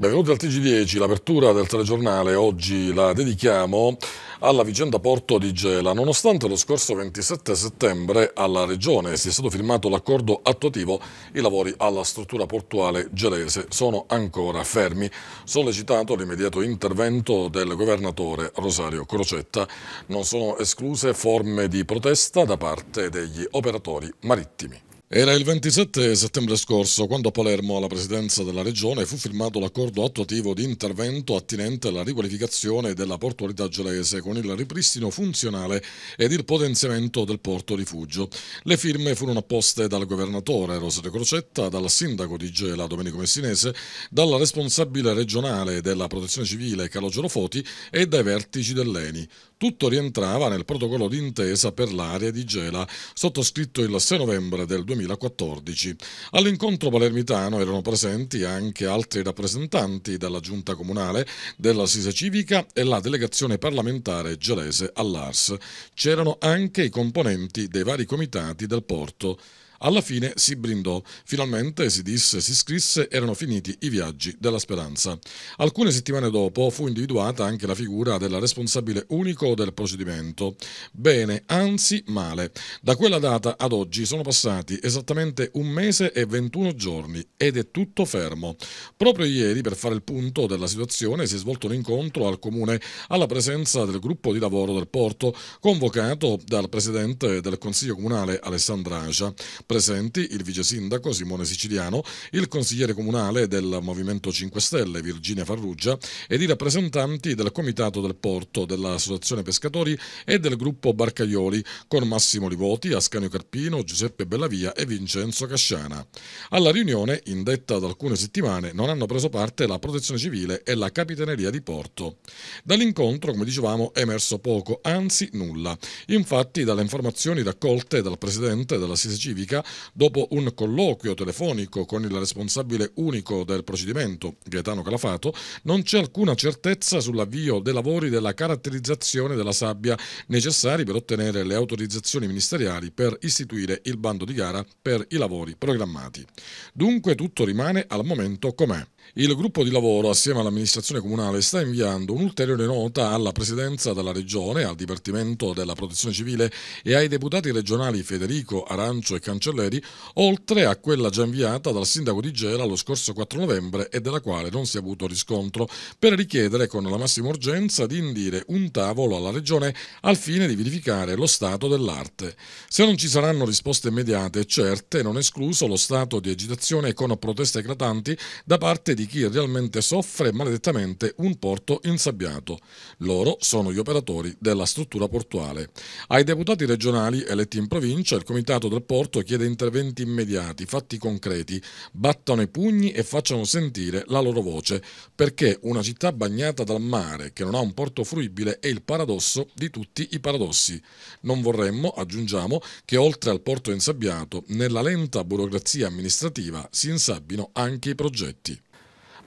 Benvenuti al TG10, l'apertura del telegiornale oggi la dedichiamo alla vicenda Porto di Gela. Nonostante lo scorso 27 settembre alla Regione sia stato firmato l'accordo attuativo, i lavori alla struttura portuale gelese sono ancora fermi. Sollecitato l'immediato intervento del governatore Rosario Crocetta, non sono escluse forme di protesta da parte degli operatori marittimi. Era il 27 settembre scorso quando a Palermo, alla presidenza della regione, fu firmato l'accordo attuativo di intervento attinente alla riqualificazione della portualità gelese con il ripristino funzionale ed il potenziamento del porto rifugio. Le firme furono apposte dal governatore Rosario Crocetta, dal sindaco di Gela Domenico Messinese, dalla responsabile regionale della protezione civile Calogero Foti e dai vertici dell'ENI. Tutto rientrava nel protocollo d'intesa per l'area di Gela, sottoscritto il 6 novembre del 2014. All'incontro palermitano erano presenti anche altri rappresentanti della Giunta Comunale, della Sisa Civica e la delegazione parlamentare gelese all'Ars. C'erano anche i componenti dei vari comitati del porto. Alla fine si brindò, finalmente si disse, si scrisse, erano finiti i viaggi della speranza. Alcune settimane dopo fu individuata anche la figura della responsabile unico del procedimento. Bene, anzi male. Da quella data ad oggi sono passati esattamente un mese e 21 giorni ed è tutto fermo. Proprio ieri, per fare il punto della situazione, si è svolto un incontro al comune alla presenza del gruppo di lavoro del porto, convocato dal presidente del Consiglio Comunale Alessandra Agia. Presenti il vice sindaco Simone Siciliano, il consigliere comunale del Movimento 5 Stelle Virginia Farrugia ed i rappresentanti del Comitato del Porto, dell'Associazione Pescatori e del gruppo Barcaioli con Massimo Livoti, Ascanio Carpino, Giuseppe Bellavia e Vincenzo Casciana. Alla riunione, indetta da alcune settimane, non hanno preso parte la Protezione Civile e la Capitaneria di Porto. Dall'incontro, come dicevamo, è emerso poco, anzi nulla. Infatti, dalle informazioni raccolte dal presidente dell'Assise Civica Repubblica, dopo un colloquio telefonico con il responsabile unico del procedimento, Gaetano Calafato, non c'è alcuna certezza sull'avvio dei lavori della caratterizzazione della sabbia necessari per ottenere le autorizzazioni ministeriali per istituire il bando di gara per i lavori programmati. Dunque tutto rimane al momento com'è. Il gruppo di lavoro, assieme all'amministrazione comunale, sta inviando un'ulteriore nota alla presidenza della regione, al Dipartimento della Protezione Civile e ai deputati regionali Federico, Arancio e Cancelleri, oltre a quella già inviata dal sindaco di Gela lo scorso 4 novembre e della quale non si è avuto riscontro, per richiedere con la massima urgenza di indire un tavolo alla regione al fine di verificare lo stato dell'arte. Se non ci saranno risposte immediate e certe, non escluso lo stato di agitazione con proteste eclatanti da parte di di chi realmente soffre maledettamente un porto insabbiato. Loro sono gli operatori della struttura portuale. Ai deputati regionali eletti in provincia, il Comitato del Porto chiede interventi immediati, fatti concreti, battano i pugni e facciano sentire la loro voce, perché una città bagnata dal mare, che non ha un porto fruibile, è il paradosso di tutti i paradossi. Non vorremmo, aggiungiamo, che oltre al porto insabbiato, nella lenta burocrazia amministrativa si insabbino anche i progetti.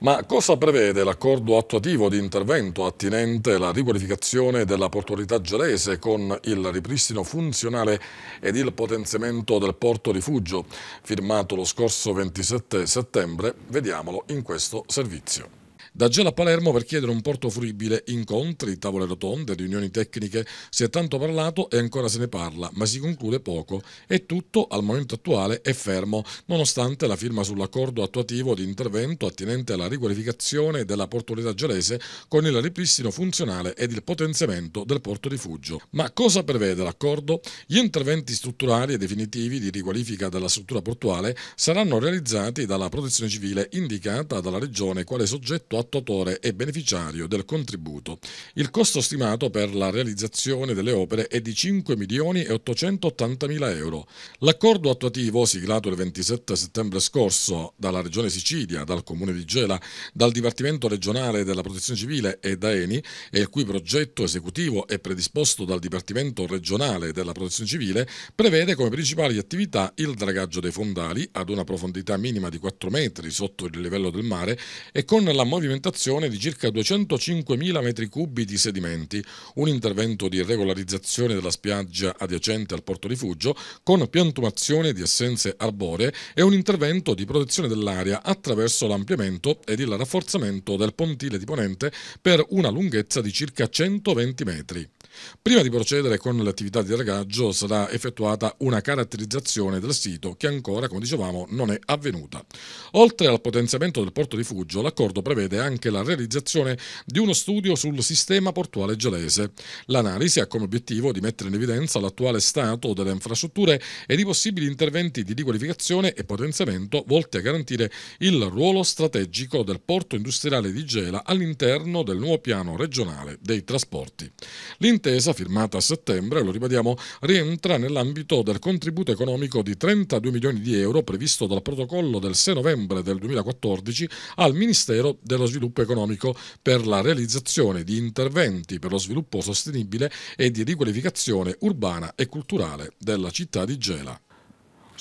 Ma cosa prevede l'accordo attuativo di intervento attinente alla riqualificazione della portualità gelese con il ripristino funzionale ed il potenziamento del porto rifugio, firmato lo scorso 27 settembre? Vediamolo in questo servizio. Da Gela a Palermo per chiedere un porto fruibile, incontri, tavole rotonde, riunioni tecniche, si è tanto parlato e ancora se ne parla, ma si conclude poco e tutto al momento attuale è fermo, nonostante la firma sull'accordo attuativo di intervento attinente alla riqualificazione della portualità gelese con il ripristino funzionale ed il potenziamento del porto rifugio. Ma cosa prevede l'accordo? Gli interventi strutturali e definitivi di riqualifica della struttura portuale saranno realizzati dalla protezione civile indicata dalla regione quale soggetto lottatore e beneficiario del contributo. Il costo stimato per la realizzazione delle opere è di 5 milioni e 880 mila euro. L'accordo attuativo, siglato il 27 settembre scorso dalla Regione Sicilia, dal Comune di Gela, dal Dipartimento regionale della Protezione Civile e da ENI, e il cui progetto esecutivo è predisposto dal Dipartimento regionale della Protezione Civile, prevede come principali attività il dragaggio dei fondali ad una profondità minima di 4 metri sotto il livello del mare e con la movimentazione pavimentazione di circa 205.000 metri cubi di sedimenti, un intervento di regolarizzazione della spiaggia adiacente al porto rifugio con piantumazione di essenze arboree e un intervento di protezione dell'area attraverso l'ampliamento ed il rafforzamento del pontile di ponente per una lunghezza di circa 120 metri. Prima di procedere con l'attività di dragaggio sarà effettuata una caratterizzazione del sito che ancora, come dicevamo, non è avvenuta. Oltre al potenziamento del porto rifugio, l'accordo prevede anche la realizzazione di uno studio sul sistema portuale gelese. L'analisi ha come obiettivo di mettere in evidenza l'attuale stato delle infrastrutture e i possibili interventi di riqualificazione e potenziamento volti a garantire il ruolo strategico del porto industriale di Gela all'interno del nuovo piano regionale dei trasporti. L'intesa, firmata a settembre, lo ribadiamo, rientra nell'ambito del contributo economico di 32 milioni di euro previsto dal protocollo del 6 novembre del 2014 al Ministero dello sviluppo economico per la realizzazione di interventi per lo sviluppo sostenibile e di riqualificazione urbana e culturale della città di Gela.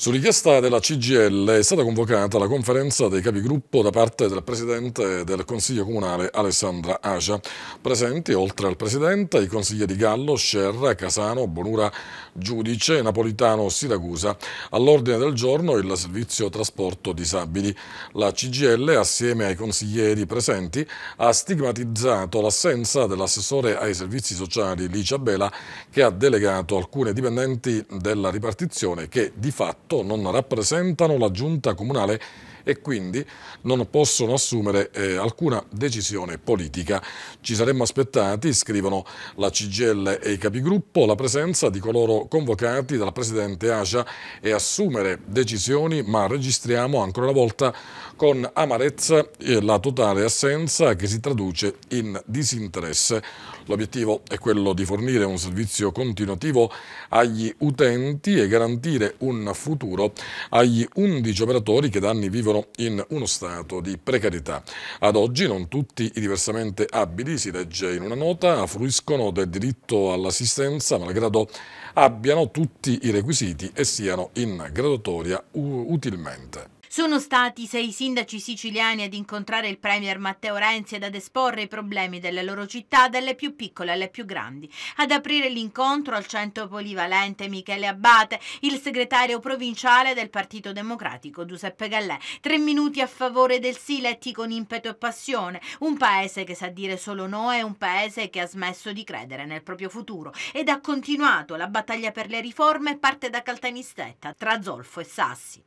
Su richiesta della CGL è stata convocata la conferenza dei capigruppo da parte del Presidente del Consiglio Comunale Alessandra Asia. Presenti, oltre al Presidente, i consiglieri Gallo, Scerra, Casano, Bonura, Giudice, Napolitano, Siracusa. All'ordine del giorno il servizio trasporto disabili. La CGL, assieme ai consiglieri presenti, ha stigmatizzato l'assenza dell'assessore ai servizi sociali Licia Bela, che ha delegato alcune dipendenti della ripartizione che di fatto non rappresentano la giunta comunale e quindi non possono assumere eh, alcuna decisione politica. Ci saremmo aspettati, scrivono la CGL e i capigruppo, la presenza di coloro convocati dal presidente Asia e assumere decisioni, ma registriamo ancora una volta con amarezza eh, la totale assenza che si traduce in disinteresse. L'obiettivo è quello di fornire un servizio continuativo agli utenti e garantire un futuro agli 11 operatori che da anni vivono vivono in uno stato di precarietà. Ad oggi non tutti i diversamente abili, si legge in una nota, fruiscono del diritto all'assistenza malgrado abbiano tutti i requisiti e siano in graduatoria utilmente. Sono stati sei sindaci siciliani ad incontrare il premier Matteo Renzi ed ad esporre i problemi delle loro città, dalle più piccole alle più grandi. Ad aprire l'incontro al centro polivalente Michele Abbate, il segretario provinciale del Partito Democratico Giuseppe Gallè. Tre minuti a favore del sì letti con impeto e passione. Un paese che sa dire solo no è un paese che ha smesso di credere nel proprio futuro ed ha continuato la battaglia per le riforme parte da Caltanistetta, tra Zolfo e Sassi.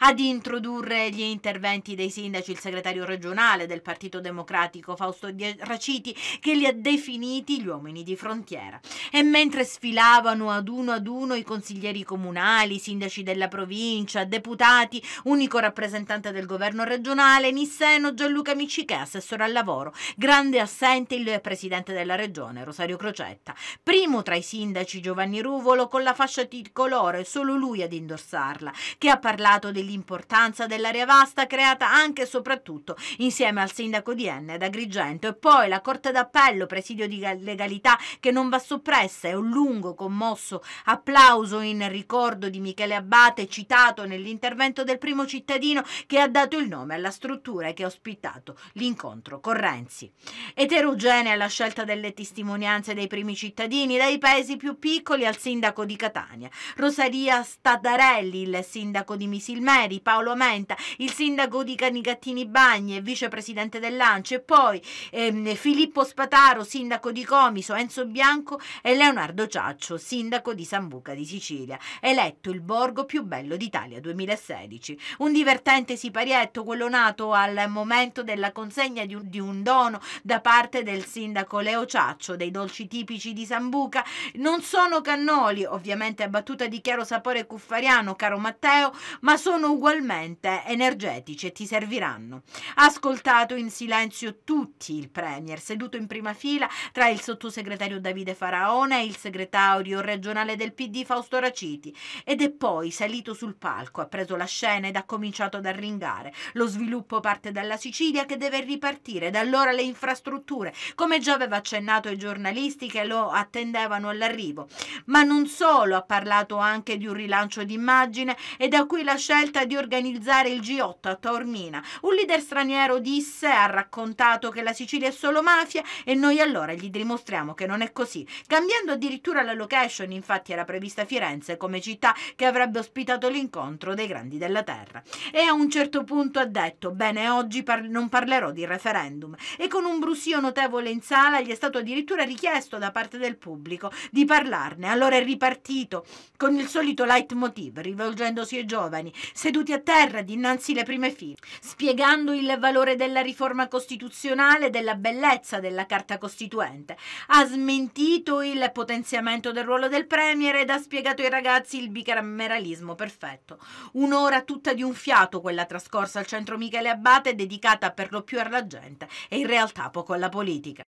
Ad introdurre gli interventi dei sindaci il segretario regionale del Partito Democratico Fausto Raciti che li ha definiti gli uomini di frontiera. E mentre sfilavano ad uno ad uno i consiglieri comunali, i sindaci della provincia, deputati, unico rappresentante del governo regionale, Nisseno Gianluca Micichè, assessore al lavoro, grande assente il presidente della regione Rosario Crocetta, primo tra i sindaci Giovanni Ruvolo con la fascia di colore, solo lui ad indossarla, che ha parlato dato dell'importanza dell'area vasta creata anche e soprattutto insieme al sindaco di Enne ad Agrigento e poi la Corte d'Appello, presidio di legalità che non va soppressa e un lungo commosso applauso in ricordo di Michele Abbate citato nell'intervento del primo cittadino che ha dato il nome alla struttura e che ha ospitato l'incontro con Renzi. Eterogenea la scelta delle testimonianze dei primi cittadini, dai paesi più piccoli al sindaco di Catania. Rosaria Stadarelli, il sindaco di Misano, Silmeri, Paolo Menta, il sindaco di Canicattini Bagne, vicepresidente dell'ANCE, e poi ehm, Filippo Spataro, sindaco di Comiso, Enzo Bianco e Leonardo Ciaccio, sindaco di Sambuca di Sicilia, eletto il borgo più bello d'Italia 2016. Un divertente siparietto, quello nato al momento della consegna di un, di un dono da parte del sindaco Leo Ciaccio dei dolci tipici di Sambuca. Non sono cannoli, ovviamente a battuta di chiaro sapore cuffariano, caro Matteo, ma ma sono ugualmente energetici e ti serviranno. Ha ascoltato in silenzio tutti il Premier, seduto in prima fila tra il sottosegretario Davide Faraone e il segretario regionale del PD Fausto Raciti ed è poi salito sul palco, ha preso la scena ed ha cominciato ad arringare. Lo sviluppo parte dalla Sicilia che deve ripartire, da allora le infrastrutture, come già aveva accennato ai giornalisti che lo attendevano all'arrivo. Ma non solo, ha parlato anche di un rilancio d'immagine e da qui la scelta di organizzare il G8 a Taormina. Un leader straniero disse, ha raccontato che la Sicilia è solo mafia e noi allora gli dimostriamo che non è così. Cambiando addirittura la location, infatti era prevista Firenze come città che avrebbe ospitato l'incontro dei grandi della terra. E a un certo punto ha detto, bene, oggi par non parlerò di referendum. E con un brusio notevole in sala gli è stato addirittura richiesto da parte del pubblico di parlarne. Allora è ripartito con il solito leitmotiv, rivolgendosi ai giovani, italiani, seduti a terra dinanzi alle prime file, spiegando il valore della riforma costituzionale, e della bellezza della Carta Costituente. Ha smentito il potenziamento del ruolo del Premier ed ha spiegato ai ragazzi il bicameralismo perfetto. Un'ora tutta di un fiato quella trascorsa al centro Michele Abate dedicata per lo più alla gente e in realtà poco alla politica.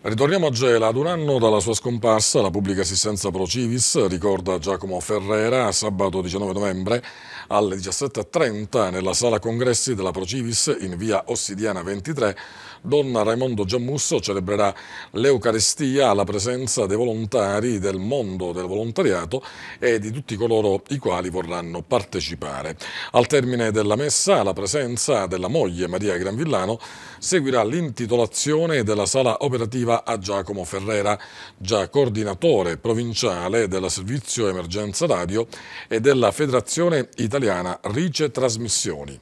Ritorniamo a Gela. Ad un anno dalla sua scomparsa, la pubblica assistenza Pro Civis ricorda Giacomo Ferrera sabato 19 novembre alle 17.30 nella sala congressi della Pro Civis in via Ossidiana 23 Don Raimondo Giammusso celebrerà l'Eucarestia alla presenza dei volontari del mondo del volontariato e di tutti coloro i quali vorranno partecipare. Al termine della messa, alla presenza della moglie Maria Granvillano, seguirà l'intitolazione della sala operativa a Giacomo Ferrera, già coordinatore provinciale del Servizio Emergenza Radio e della Federazione Italiana Rice Trasmissioni.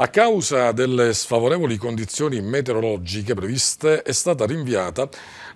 A causa delle sfavorevoli condizioni meteorologiche previste è stata rinviata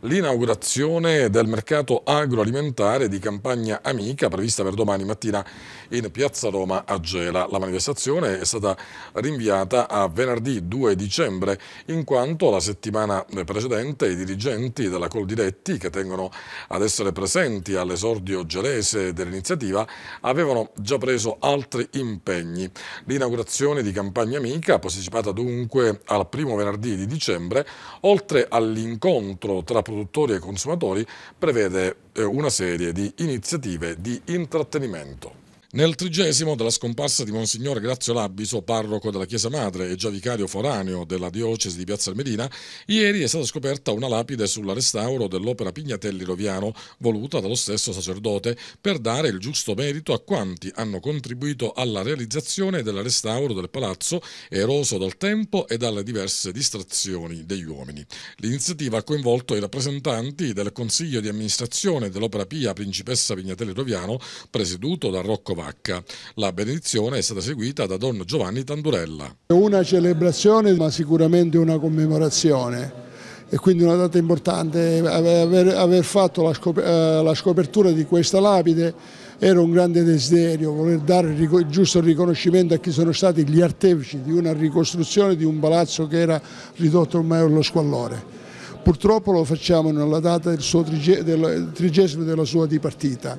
l'inaugurazione del mercato agroalimentare di Campagna Amica prevista per domani mattina in Piazza Roma a Gela. La manifestazione è stata rinviata a venerdì 2 dicembre in quanto la settimana precedente i dirigenti della Coldiretti che tengono ad essere presenti all'esordio gelese dell'iniziativa avevano già preso altri impegni. L'inaugurazione di Campagna Amica, posticipata dunque al primo venerdì di dicembre, oltre all'incontro tra produttori e consumatori prevede eh, una serie di iniziative di intrattenimento. Nel trigesimo della scomparsa di Monsignor Grazio Labbiso, parroco della Chiesa Madre e già vicario foraneo della diocesi di Piazza Almedina, ieri è stata scoperta una lapide sul restauro dell'opera Pignatelli Roviano, voluta dallo stesso sacerdote, per dare il giusto merito a quanti hanno contribuito alla realizzazione del restauro del palazzo, eroso dal tempo e dalle diverse distrazioni degli uomini. L'iniziativa ha coinvolto i rappresentanti del Consiglio di amministrazione dell'opera Pia Principessa Pignatelli Roviano, presieduto da Rocco Slovacca. La benedizione è stata seguita da Don Giovanni Tandurella. Una celebrazione ma sicuramente una commemorazione e quindi una data importante. Aver, aver fatto la, scop eh, la, scopertura di questa lapide era un grande desiderio, voler dare il, il giusto riconoscimento a chi sono stati gli artefici di una ricostruzione di un palazzo che era ridotto ormai allo squallore. Purtroppo lo facciamo nella data del, suo trige del trigesimo della sua dipartita.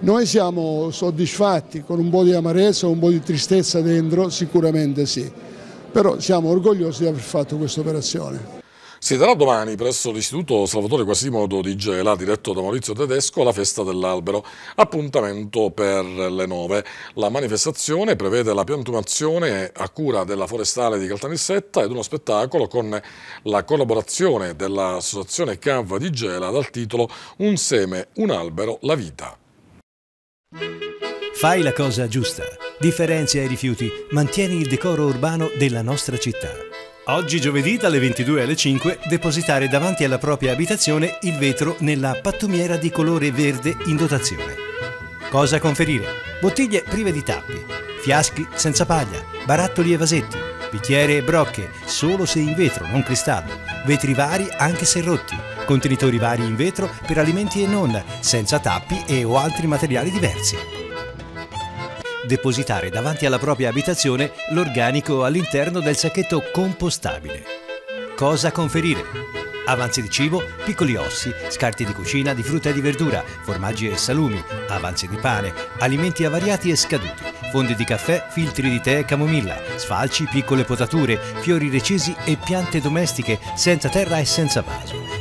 Noi siamo soddisfatti con un po' di amarezza, un po' di tristezza dentro, sicuramente sì, però siamo orgogliosi di aver fatto questa operazione. Si darà domani presso l'Istituto Salvatore Quasimodo di Gela, diretto da Maurizio Tedesco, la festa dell'albero, appuntamento per le nove. La manifestazione prevede la piantumazione a cura della forestale di Caltanissetta ed uno spettacolo con la collaborazione dell'associazione Cava di Gela dal titolo Un seme, un albero, la vita. Fai la cosa giusta, differenzia i rifiuti, mantieni il decoro urbano della nostra città. Oggi giovedì dalle 22 alle 5 depositare davanti alla propria abitazione il vetro nella pattumiera di colore verde in dotazione. Cosa conferire? Bottiglie prive di tappi, fiaschi senza paglia, barattoli e vasetti, bicchiere e brocche, solo se in vetro, non cristallo, vetri vari anche se rotti, contenitori vari in vetro per alimenti e non, senza tappi e o altri materiali diversi. Depositare davanti alla propria abitazione l'organico all'interno del sacchetto compostabile. Cosa conferire? Avanzi di cibo, piccoli ossi, scarti di cucina di frutta e di verdura, formaggi e salumi, avanzi di pane, alimenti avariati e scaduti, fondi di caffè, filtri di tè e camomilla, sfalci, piccole potature, fiori recisi e piante domestiche senza terra e senza vaso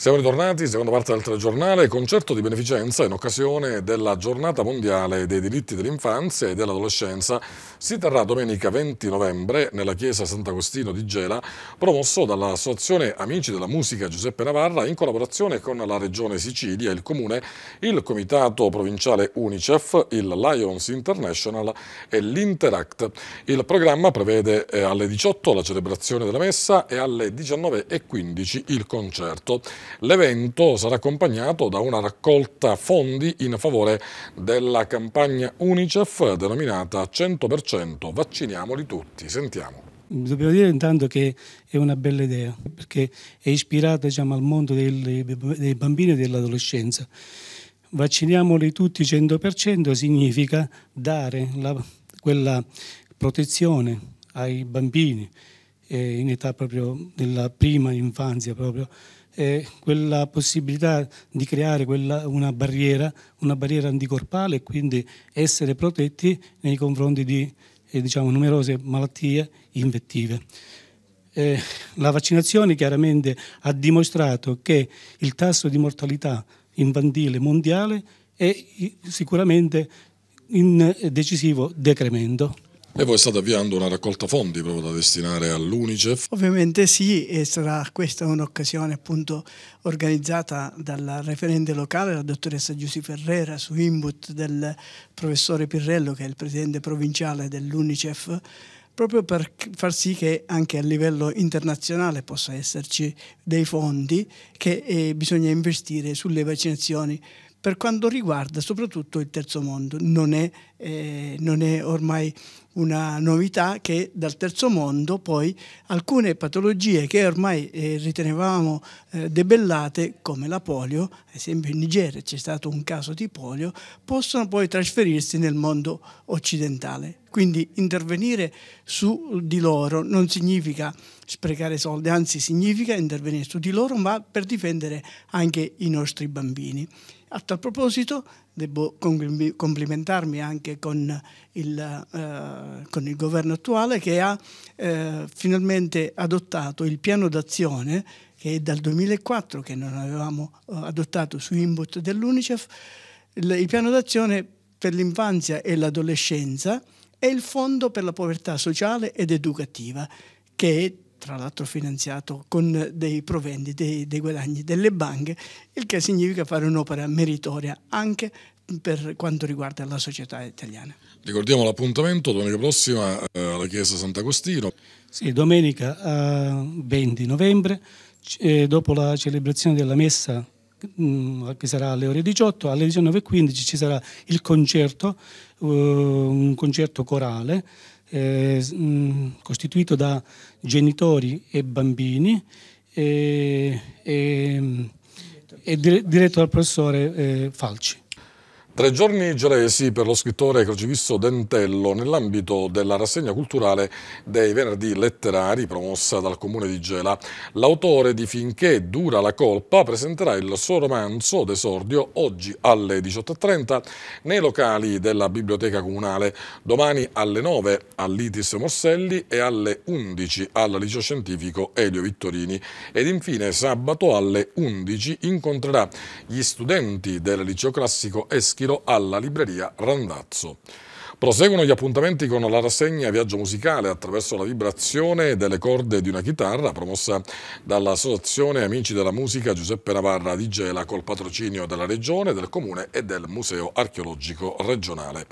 Siamo ritornati, seconda parte del telegiornale, concerto di beneficenza in occasione della giornata mondiale dei diritti dell'infanzia e dell'adolescenza si terrà domenica 20 novembre nella chiesa Sant'Agostino di Gela, promosso dall'associazione Amici della Musica Giuseppe Navarra in collaborazione con la Regione Sicilia, il Comune, il Comitato Provinciale Unicef, il Lions International e l'Interact. Il programma prevede eh, alle 18 la celebrazione della messa e alle 19.15 il concerto. L'evento sarà accompagnato da una raccolta fondi in favore della campagna UNICEF denominata 100% Vacciniamoli tutti. Sentiamo. Dobbiamo dire intanto che è una bella idea perché è ispirata diciamo, al mondo dei, bambini e dell'adolescenza. Vacciniamoli tutti 100% significa dare la, quella protezione ai bambini eh, in età proprio della prima infanzia, proprio è quella possibilità di creare quella, una, barriera, una barriera anticorpale e quindi essere protetti nei confronti di eh, diciamo, numerose malattie infettive. Eh, la vaccinazione chiaramente ha dimostrato che il tasso di mortalità infantile mondiale è sicuramente in decisivo decremento. E voi state avviando una raccolta fondi proprio da destinare all'Unicef? Ovviamente sì, e sarà questa un'occasione appunto organizzata dalla referente locale, la dottoressa Giussi Ferrera, su input del professore Pirrello, che è il presidente provinciale dell'Unicef, proprio per far sì che anche a livello internazionale possa esserci dei fondi che bisogna investire sulle vaccinazioni per quanto riguarda soprattutto il terzo mondo. Non è, eh, non è ormai una novità che dal terzo mondo poi alcune patologie che ormai eh, ritenevamo eh, debellate, come la polio, ad esempio in Nigeria c'è stato un caso di polio, possono poi trasferirsi nel mondo occidentale. Quindi intervenire su di loro non significa sprecare soldi, anzi significa intervenire su di loro, ma per difendere anche i nostri bambini. A tal proposito devo complimentarmi anche con il, eh, con il governo attuale che ha eh, finalmente adottato il piano d'azione che è dal 2004 che non avevamo eh, adottato su input dell'UNICEF, il, il piano d'azione per l'infanzia e l'adolescenza e il fondo per la povertà sociale ed educativa che è tra l'altro finanziato con dei proventi, dei, dei guadagni delle banche, il che significa fare un'opera meritoria anche per quanto riguarda la società italiana. Ricordiamo l'appuntamento domenica prossima eh, alla Chiesa Sant'Agostino. Sì, domenica 20 eh, novembre, eh, dopo la celebrazione della messa mm, che sarà alle ore 18, alle 19.15 ci sarà il concerto, un concerto corale eh, mm, costituito da genitori e bambini eh, e, mm, e, e diretto dal professore eh, Falci. Tre giorni gelesi per lo scrittore crocifisso Dentello nell'ambito della rassegna culturale dei venerdì letterari promossa dal comune di Gela. L'autore di Finché dura la colpa presenterà il suo romanzo d'esordio oggi alle 18.30 nei locali della biblioteca comunale, domani alle 9 all'Itis Morselli e alle 11 al liceo scientifico Elio Vittorini ed infine sabato alle 11 incontrerà gli studenti del liceo classico Eschilo giro alla libreria Randazzo. Proseguono gli appuntamenti con la rassegna Viaggio Musicale attraverso la vibrazione delle corde di una chitarra promossa dall'Associazione Amici della Musica Giuseppe Navarra di Gela col patrocinio della Regione, del Comune e del Museo Archeologico Regionale.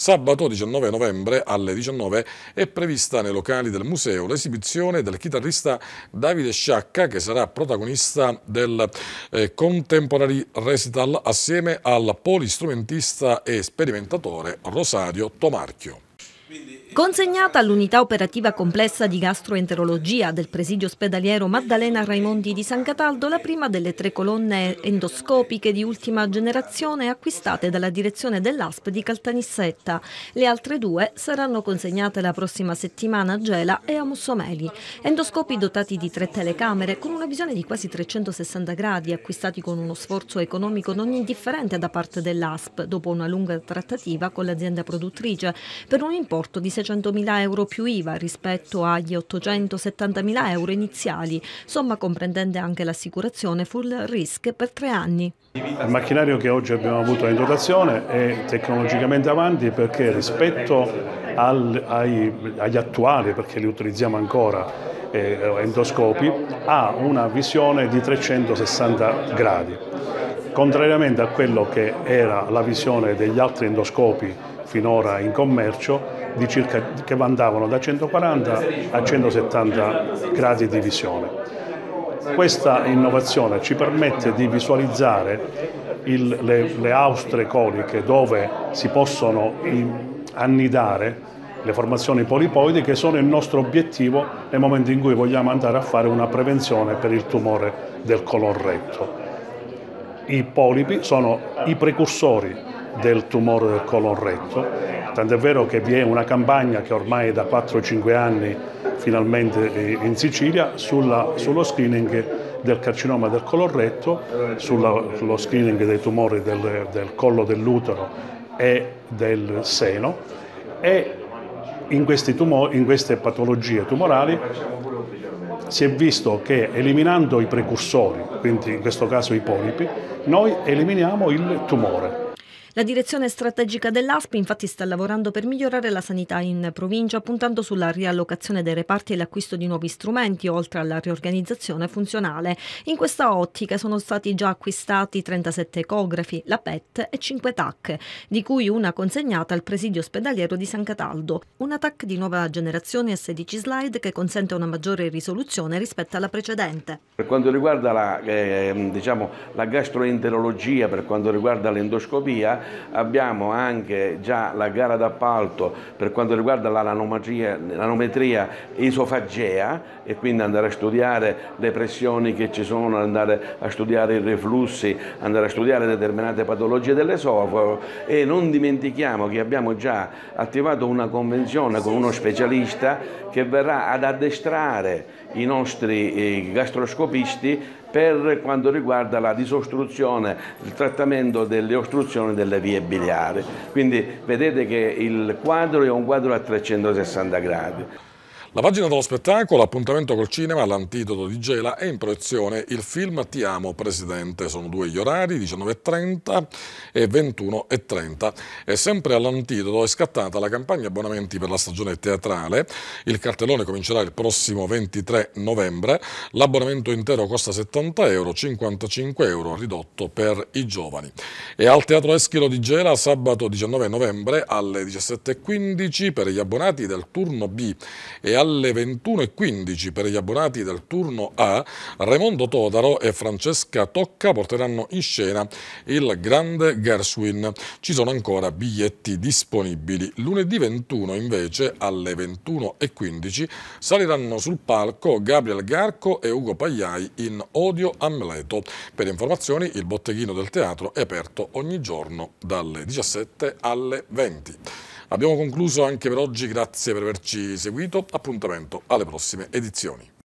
Sabato 19 novembre alle 19 è prevista nei locali del museo l'esibizione del chitarrista Davide Sciacca che sarà protagonista del eh, Contemporary Recital assieme al polistrumentista e sperimentatore Rosario Tomarchio. Quindi Consegnata all'unità operativa complessa di gastroenterologia del presidio ospedaliero Maddalena Raimondi di San Cataldo la prima delle tre colonne endoscopiche di ultima generazione acquistate dalla direzione dell'ASP di Caltanissetta. Le altre due saranno consegnate la prossima settimana a Gela e a Mussomeli. Endoscopi dotati di tre telecamere con una visione di quasi 360 gradi acquistati con uno sforzo economico non indifferente da parte dell'ASP dopo una lunga trattativa con l'azienda produttrice per un importo di 7 600.000 euro più IVA rispetto agli 870.000 euro iniziali, somma comprendente anche l'assicurazione full risk per tre anni. Il macchinario che oggi abbiamo avuto in dotazione è tecnologicamente avanti perché rispetto al, ai, agli attuali, perché li utilizziamo ancora, eh, endoscopi, ha una visione di 360 gradi. Contrariamente a quello che era la visione degli altri endoscopi finora in commercio, circa, che andavano da 140 a 170 gradi di visione. Questa innovazione ci permette di visualizzare il, le, le, austre coliche dove si possono annidare le formazioni polipoidi che sono il nostro obiettivo nel momento in cui vogliamo andare a fare una prevenzione per il tumore del colon retto. I polipi sono i precursori del tumore del colon retto, tant'è vero che vi è una campagna che ormai da 4-5 anni finalmente eh, in Sicilia sulla, sullo screening del carcinoma del colon retto, sullo screening dei tumori del, del collo dell'utero e del seno e in, tumori, in queste patologie tumorali si è visto che eliminando i precursori, quindi in questo caso i polipi, noi eliminiamo il tumore la direzione strategica dell'ASP infatti sta lavorando per migliorare la sanità in provincia puntando sulla riallocazione dei reparti e l'acquisto di nuovi strumenti oltre alla riorganizzazione funzionale. In questa ottica sono stati già acquistati 37 ecografi, la PET e 5 TAC, di cui una consegnata al presidio ospedaliero di San Cataldo. Una TAC di nuova generazione a 16 slide che consente una maggiore risoluzione rispetto alla precedente. Per quanto riguarda la, eh, diciamo, la gastroenterologia, per quanto riguarda l'endoscopia, abbiamo anche già la gara d'appalto per quanto riguarda l'anometria nanometria isofagea e quindi andare a studiare le pressioni che ci sono, andare a studiare i reflussi, andare a studiare determinate patologie dell'esofago e non dimentichiamo che abbiamo già attivato una convenzione con uno specialista che verrà ad addestrare i nostri eh, gastroscopisti per quanto riguarda la disostruzione, il trattamento delle ostruzioni delle vie biliari. Quindi vedete che il quadro è un quadro a 360 gradi. La pagina dello spettacolo, appuntamento col cinema, l'antidoto di Gela, è in proiezione il film Ti amo Presidente. Sono due gli orari, 19.30 e 21.30. E sempre all'antidoto è scattata la campagna abbonamenti per la stagione teatrale. Il cartellone comincerà il prossimo 23 novembre. L'abbonamento intero costa 70 euro, 55 euro ridotto per i giovani. E al Teatro Eschilo di Gela sabato 19 novembre alle 17.15 per gli abbonati del turno B e alle 21.15 per gli abbonati del turno A, Raimondo Todaro e Francesca Tocca porteranno in scena il grande Gershwin. Ci sono ancora biglietti disponibili. Lunedì 21 invece alle 21.15 saliranno sul palco Gabriel Garco e Ugo Pagliai in Odio Amleto. Per informazioni il botteghino del teatro è aperto ogni giorno dalle 17 alle 20. Abbiamo concluso anche per oggi, grazie per averci seguito, appuntamento alle prossime edizioni.